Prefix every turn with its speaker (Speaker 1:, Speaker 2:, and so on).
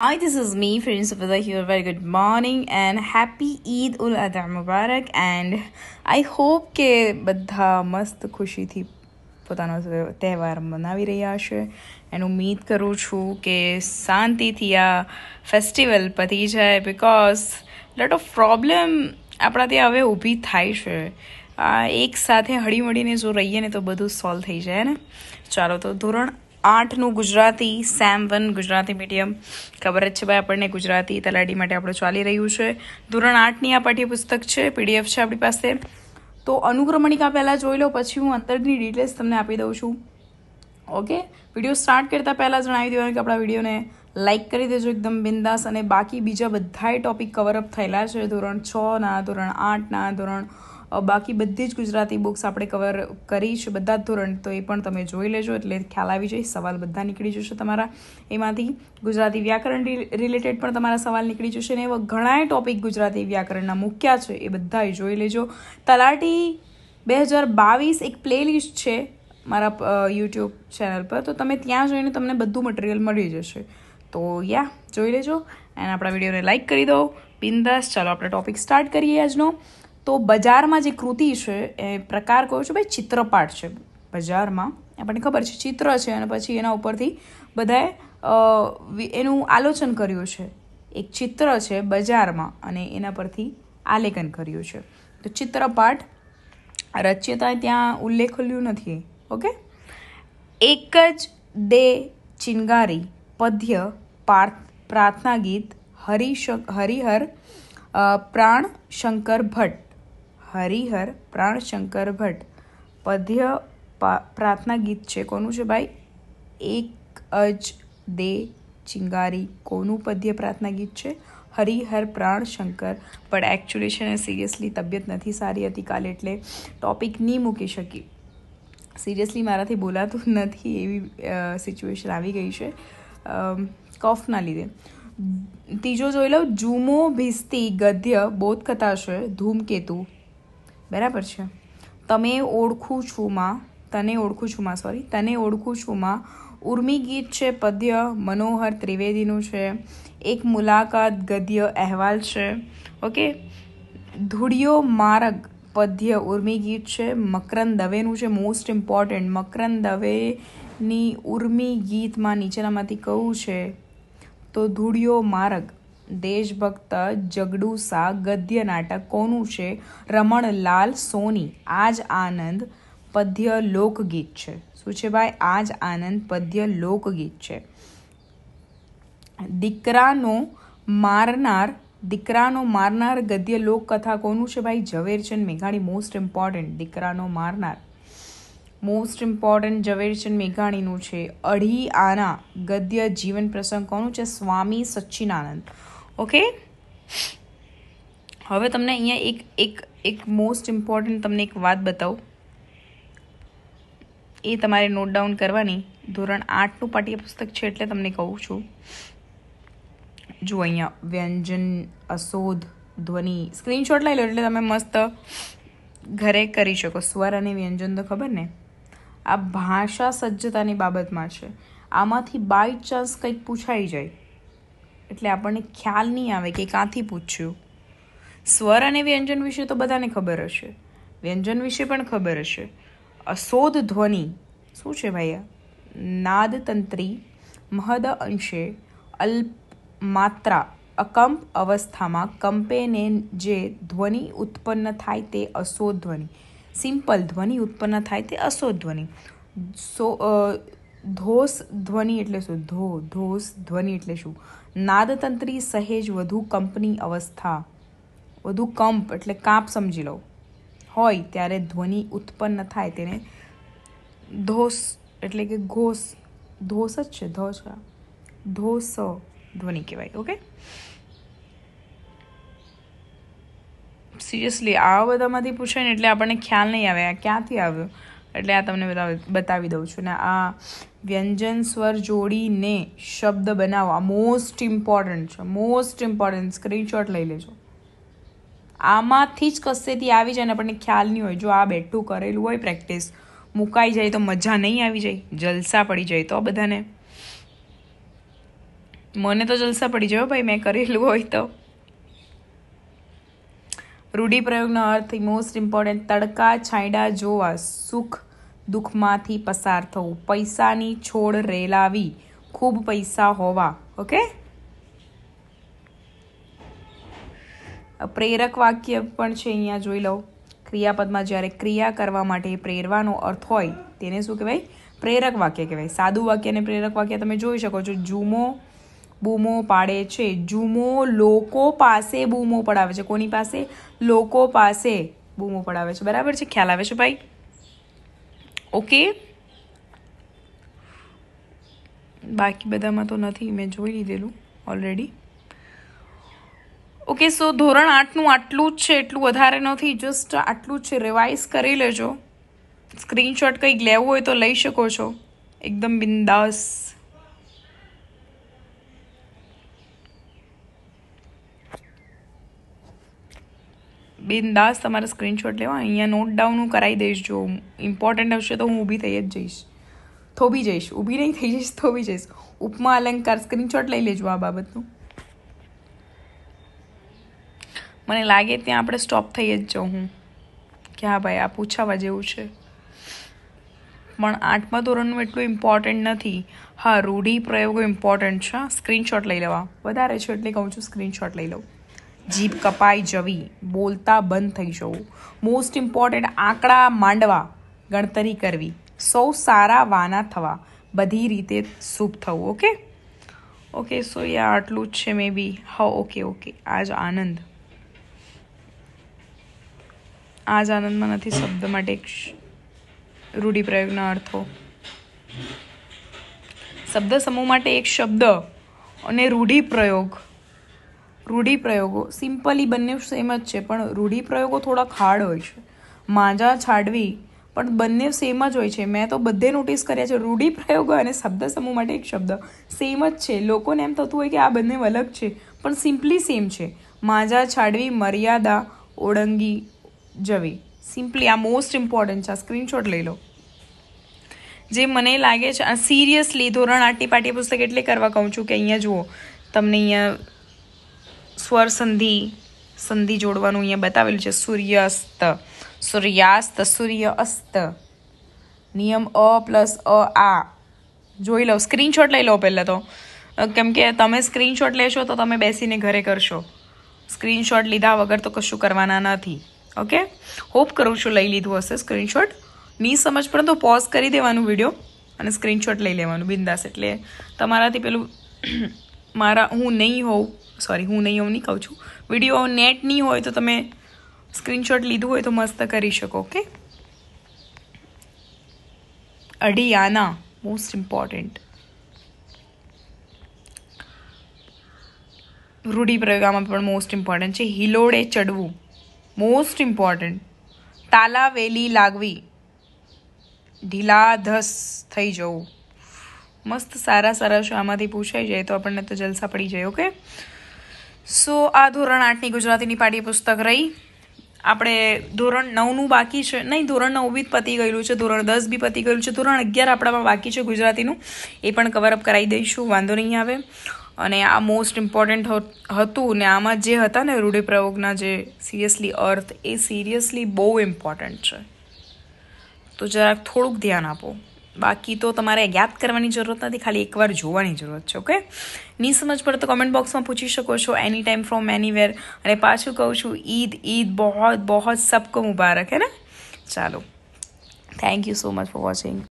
Speaker 1: Hi, this is me, Firin Safada here. Very good morning and happy Eid ul Adha Mubarak. And I hope કે બધા મસ્ત ખુશીથી પોતાનો તહેવાર મનાવી રહ્યા છે એન્ડ ઉમીદ કરું છું કે શાંતિથી આ ફેસ્ટિવલ પતી જાય બિકોઝ લેટ ઓફ પ્રોબ્લેમ આપણા ત્યાં હવે ઊભી થાય છે એક સાથે હળીમળીને જો રહીએ ને તો બધું સોલ્વ થઈ જાય ને ચાલો તો ધોરણ આઠનું Gujarati sem one Gujarati medium ખબર જ છે ભાઈ આપણને ગુજરાતી તલાટી માટે આપણે ચાલી રહ્યું છે ધોરણ આઠની આ પાઠ્યપુસ્તક છે પીડીએફ છે આપણી પાસે તો અનુક્રમણિકા પહેલાં જોઈ લો પછી હું અંતરની ડિટેલ્સ તમને આપી દઉં છું ઓકે વિડીયો સ્ટાર્ટ કરતાં પહેલાં જણાવી દેવાનું કે આપણા વિડીયોને લાઇક કરી દેજો એકદમ બિંદાસ અને બાકી બીજા બધાય ટોપિક કવરઅપ થયેલા છે ધોરણ છના ધોરણ આઠના ધોરણ બાકી બધી જ ગુજરાતી બુક્સ આપણે કવર કરી છે બધા જ ધોરણ તો એ પણ તમે જોઈ લેજો એટલે ખ્યાલ આવી જાય સવાલ બધા નીકળી જશે તમારા એમાંથી ગુજરાતી વ્યાકરણ રિલેટેડ પણ તમારા સવાલ નીકળી જશે ને એવા ઘણાય ટોપિક ગુજરાતી વ્યાકરણના મૂક્યા છે એ બધાએ જોઈ લેજો તલાટી બે હજાર બાવીસ એક પ્લેલિસ્ટ છે મારા યુટ્યુબ ચેનલ પર તો તમે ત્યાં જઈને તમને બધું મટીરિયલ મળી જશે તો યા જોઈ લેજો એન્ડ આપણા વિડીયોને લાઇક કરી દો બિંદાસ ચાલો આપણે ટોપિક સ્ટાર્ટ કરીએ આજનો તો બજારમાં જે કૃતિ છે એ પ્રકાર કયો છે ભાઈ ચિત્રપાટ છે બજારમાં આપણને ખબર છે ચિત્ર છે અને પછી એના ઉપરથી બધાએ એનું આલોચન કર્યું છે એક ચિત્ર છે બજારમાં અને એના પરથી આલેખન કર્યું છે તો ચિત્રપાઠ રચ્યતા ત્યાં ઉલ્લેખલ્યું નથી ઓકે એક જ દે ચિનગારી પદ્ય પાર્થ પ્રાર્થના ગીત હરિશ હરિહર પ્રાણ શંકર ભટ્ટ હરિહર પ્રાણશંકર ભટ્ટ પદ્ય પ્રાર્થના ગીત છે કોનું છે ભાઈ એક અજ દે ચિંગારી કોનું પદ્ય પ્રાર્થના ગીત છે હરિહર પ્રાણ શંકર પણ એકચ્યુઅલી છે ને સિરિયસલી તબિયત નથી સારી હતી કાલે એટલે ટોપિક નહીં મૂકી શકી સિરિયસલી મારાથી બોલાતું નથી એવી સિચ્યુએશન આવી ગઈ છે કફના લીધે ત્રીજો જોઈ લઉં જુમો ભીસતી ગદ્ય બોધ બોધકથા છે ધૂમકેતુ બરાબર છે તમે ઓળખું છું માં તને ઓળખું છું માં સોરી તને ઓળખું છું માં ઉર્મી ગીત છે પદ્ય મનોહર ત્રિવેદીનું છે એક મુલાકાત ગદ્ય અહેવાલ છે ઓકે ધૂળિયો માર્ગ પદ્ય ઉર્મી ગીત છે મકરંદ દવેનું છે મોસ્ટ ઇમ્પોર્ટન્ટ મકરંદ દવેની ઉર્મી ગીતમાં નીચેનામાંથી કહું છે તો ધૂળિયો માર્ગ દેશભક્ત જગડુસા ગદ્ય નાટક કોનું છે રમણલાલ સોની આજ આનંદ પદ્ય લોકગીત છે શું છે ભાઈ આજ આનંદ પદ્ય લોકગીત છે દીકરાનો મારનાર દીકરાનો મારનાર ગદ્ય લોકકથા કોનું છે ભાઈ ઝવેરચંદ મેઘાણી મોસ્ટ ઇમ્પોર્ટન્ટ દીકરાનો મારનાર મોસ્ટ ઇમ્પોર્ટન્ટ ઝવેરચંદ મેઘાણીનું છે અઢી આના ગદ્ય જીવન પ્રસંગ કોનું છે સ્વામી સચ્ચિનાનંદ ઓકે હવે તમને અહીંયા એક એક એક મોસ્ટ ઇમ્પોર્ટન્ટ તમને એક વાત બતાવું એ તમારે નોટ ડાઉન કરવાની ધોરણ આઠનું પાઠ્યપુસ્તક છે એટલે તમને કહું છું જો અહીંયા વ્યંજન અશોધ ધ્વનિ સ્ક્રીનશોટ લઈ લો એટલે તમે મસ્ત ઘરે કરી શકો સ્વર અને વ્યંજન તો ખબર ને આ ભાષા સજ્જતાની બાબતમાં છે આમાંથી બાય ચાન્સ કંઈક પૂછાઈ જાય એટલે આપણને ખ્યાલ નહીં આવે કે ક્યાંથી પૂછ્યું સ્વર અને વ્યંજન વિશે તો બધાને ખબર હશે વ્યંજન વિશે પણ ખબર હશે અશોધ ધ્વનિ શું છે ભાઈ તંત્રી મહદ અંશે અલ્પ માત્રા અકંપ અવસ્થામાં કંપેને જે ધ્વનિ ઉત્પન્ન થાય તે અશોધ ધ્વનિ સિમ્પલ ધ્વનિ ઉત્પન્ન થાય તે અશોધ ધ્વનિ સો ધોસ ધ્વનિ એટલે શું ધો ધોસ ધ્વનિ એટલે શું નાદતંત્રી સહેજ વધુ કંપની અવસ્થા વધુ કંપ એટલે કાંપ સમજી લો હોય ત્યારે ધ્વનિ ઉત્પન્ન થાય તેને ધોસ એટલે કે ઘોસ ધોસ જ છે ધો છે ધોસ ધ્વનિ કહેવાય ઓકે સિરિયસલી આ બધામાંથી પૂછાય ને એટલે આપણને ખ્યાલ નહીં આવે આ ક્યાંથી આવ્યો એટલે આ તમને બતાવી દઉં છું ને આ વ્યંજન સ્વર જોડીને શબ્દ બનાવવા મોસ્ટ ઇમ્પોર્ટન્ટ છે મોસ્ટ ઇમ્પોર્ટન્ટ સ્ક્રીનશોટ લઈ લેજો આમાંથી જ કશેથી આવી જાય ને આપણને ખ્યાલ નહીં હોય જો આ બેઠું કરેલું હોય પ્રેક્ટિસ મુકાઈ જાય તો મજા નહીં આવી જાય જલસા પડી જાય તો બધાને મને તો જલસા પડી જાય ભાઈ મેં કરેલું હોય તો રૂઢિપ્રયોગનો અર્થ મોસ્ટ ઇમ્પોર્ટન્ટ તડકા છાંયડા જોવા સુખ દુઃખમાંથી પસાર થવું પૈસાની છોડ રેલાવી ખૂબ પૈસા હોવા ઓકે પ્રેરક વાક્ય પણ છે અહીંયા જોઈ લો ક્રિયાપદમાં જ્યારે ક્રિયા કરવા માટે પ્રેરવાનો અર્થ હોય તેને શું કહેવાય પ્રેરક વાક્ય કહેવાય સાદું વાક્ય અને પ્રેરક વાક્ય તમે જોઈ શકો છો જુમો બૂમો પાડે છે જુમો લોકો પાસે બૂમો પડાવે છે કોની પાસે લોકો પાસે બૂમો પડાવે છે બરાબર છે ખ્યાલ આવે છે ભાઈ ઓકે બાકી બધામાં તો નથી મેં જોઈ લીધેલું ઓલરેડી ઓકે સો ધોરણ આઠનું આટલું જ છે એટલું વધારે નથી જસ્ટ આટલું જ છે રિવાઇઝ કરી લેજો સ્ક્રીનશોટ કંઈક લેવું હોય તો લઈ શકો છો એકદમ બિંદાસ બિનદાસ તમારે સ્ક્રીનશોટ લેવા અહીંયા નોટ ડાઉન હું કરાવી દઈશ જો ઇમ્પોર્ટન્ટ હશે તો હું ઊભી થઈ જ જઈશ થોભી જઈશ ઊભી નહીં થઈ જઈશ થોભી જઈશ ઉપમા અલંકાર સ્ક્રીનશોટ લઈ લેજો આ બાબતનું મને લાગે ત્યાં આપણે સ્ટોપ થઈ જ જઉં હું કે હા ભાઈ આ પૂછાવા જેવું છે પણ આઠમા ધોરણનું એટલું ઇમ્પોર્ટન્ટ નથી હા રૂઢિ પ્રયોગો ઇમ્પોર્ટન્ટ છે સ્ક્રીનશોટ લઈ લેવા વધારે છે એટલે કહું છું સ્ક્રીનશોટ લઈ લઉં જીભ કપાઈ જવી બોલતા બંધ થઈ જવું મોસ્ટ ઇમ્પોર્ટન્ટ આંકડા માંડવા ગણતરી કરવી સૌ સારા વાના થવા બધી રીતે શુભ થવું ઓકે ઓકે સો યા આટલું જ છે મે બી હા ઓકે ઓકે આજ આનંદ આજ આનંદમાં નથી શબ્દ માટે એક રૂઢિપ્રયોગના અર્થો શબ્દ સમૂહ માટે એક શબ્દ અને રૂઢિપ્રયોગ રૂઢિપ્રયોગો સિમ્પલી બંને સેમ જ છે પણ રૂઢિપ્રયોગો થોડાક હાર્ડ હોય છે માંજા છાડવી પણ બંને સેમ જ હોય છે મેં તો બધે નોટિસ કર્યા છે રૂઢિપ્રયોગો અને શબ્દ સમૂહ માટે એક શબ્દ સેમ જ છે લોકોને એમ થતું હોય કે આ બંને અલગ છે પણ સિમ્પલી સેમ છે માંજા છાડવી મર્યાદા ઓળંગી જવી સિમ્પલી આ મોસ્ટ ઇમ્પોર્ટન્ટ છે આ સ્ક્રીનશોટ લઈ લો જે મને લાગે છે આ સિરિયસલી ધોરણ આઠની પાઠ્યપુસ્તક એટલે કરવા કહું છું કે અહીંયા જુઓ તમને અહીંયા સ્વર સંધિ સંધિ જોડવાનું અહીંયા બતાવેલું છે સૂર્યાસ્ત સૂર્યાસ્ત સૂર્ય અસ્ત નિયમ અ પ્લસ અ આ જોઈ લો સ્ક્રીનશોટ લઈ લો પહેલાં તો કેમ કે તમે સ્ક્રીનશોટ લેશો તો તમે બેસીને ઘરે કરશો સ્ક્રીનશોટ લીધા વગર તો કશું કરવાના નથી ઓકે હોપ કરું છું લઈ લીધું હશે સ્ક્રીનશોટ નહીં સમજ પરંતુ પોઝ કરી દેવાનું વિડીયો અને સ્ક્રીનશોટ લઈ લેવાનું બિંદાસ એટલે તમારાથી પેલું મારા હું નહીં હોઉં સોરી હું નહીં એવું નહીં કહું છું વિડીયો નેટ નહીં હોય તો તમે સ્ક્રીનશોટ લીધું હોય તો મસ્ત કરી શકો ઓકે અઢિયાના મોસ્ટ ઇમ્પોર્ટન્ટ રૂઢિપ્રયોગમાં પણ મોસ્ટ ઇમ્પોર્ટન્ટ છે હિલોડે ચડવું મોસ્ટ ઇમ્પોર્ટન્ટ તાલા વેલી લાગવી ઢીલાધસ થઈ જવું મસ્ત સારા સારા શો આમાંથી પૂછાઈ જાય તો આપણને તો જલસા પડી જાય ઓકે સો આ ધોરણ આઠની ગુજરાતીની પાઠ્યપુસ્તક રહી આપણે ધોરણ નવનું બાકી છે નહીં ધોરણ નવ બી પતી ગયેલું છે ધોરણ દસ બી પતી ગયેલું છે ધોરણ અગિયાર આપણામાં બાકી છે ગુજરાતીનું એ પણ કવરઅપ કરાવી દઈશું વાંધો નહીં આવે અને આ મોસ્ટ ઇમ્પોર્ટન્ટ હતું ને આમાં જે હતા ને રૂઢિપ્રયોગના જે સિરિયસલી અર્થ એ સિરિયસલી બહુ ઇમ્પોર્ટન્ટ છે તો જરાક થોડુંક ધ્યાન આપો બાકી તો તમારે યાદ કરવાની જરૂરત નથી ખાલી એકવાર જોવાની જરૂરત છે ઓકે નહીં સમજ પડે તો કોમેન્ટ બોક્સમાં પૂછી શકો છો એની ટાઈમ ફ્રોમ એનીવેર અને પાછું કહું છું ઈદ ઈદ બહોત બહોત સબકો મુબારક હે ને ચાલો thank you so much for watching